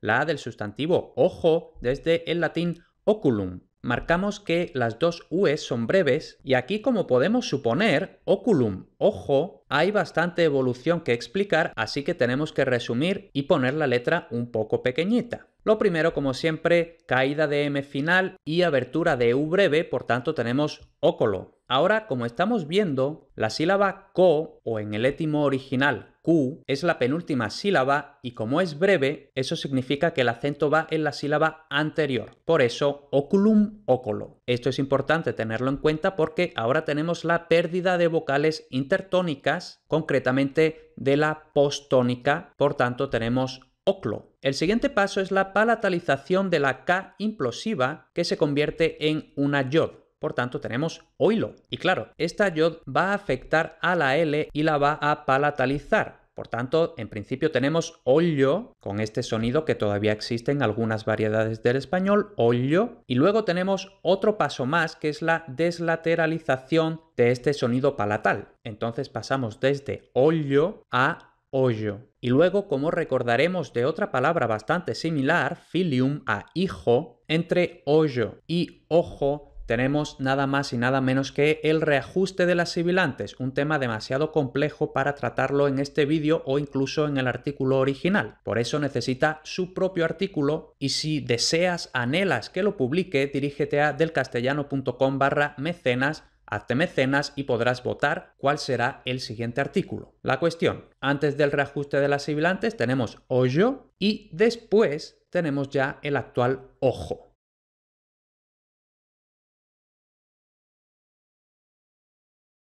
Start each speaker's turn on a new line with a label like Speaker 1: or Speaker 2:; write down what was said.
Speaker 1: la del sustantivo ojo desde el latín oculum. Marcamos que las dos Ues son breves y aquí como podemos suponer, oculum, ojo, hay bastante evolución que explicar, así que tenemos que resumir y poner la letra un poco pequeñita. Lo primero, como siempre, caída de M final y abertura de U breve, por tanto tenemos ócolo. Ahora, como estamos viendo, la sílaba co, o en el étimo original Q es la penúltima sílaba y como es breve, eso significa que el acento va en la sílaba anterior. Por eso,
Speaker 2: oculum,
Speaker 1: oculo. Esto es importante tenerlo en cuenta porque ahora tenemos la pérdida de vocales intertónicas, concretamente de la postónica, por tanto tenemos oclo. El siguiente paso es la palatalización de la K implosiva que se convierte en una yod. Por tanto, tenemos oilo. Y claro, esta yod va a afectar a la L y la va a palatalizar. Por tanto, en principio tenemos ollo, con este sonido que todavía existe en algunas variedades del español, ollo. Y luego tenemos otro paso más, que es la deslateralización de este sonido palatal. Entonces pasamos desde ollo a hoyo. Y luego, como recordaremos de otra palabra bastante similar, filium a hijo, entre hoyo y ojo tenemos nada más y nada menos que el reajuste de las sibilantes, un tema demasiado complejo para tratarlo en este vídeo o incluso en el artículo original. Por eso necesita su propio artículo y si deseas, anhelas que lo publique, dirígete a delcastellano.com barra mecenas Hazte mecenas y podrás votar cuál será el siguiente artículo. La cuestión, antes del reajuste de las sibilantes tenemos hoyo y
Speaker 2: después tenemos ya el actual ojo.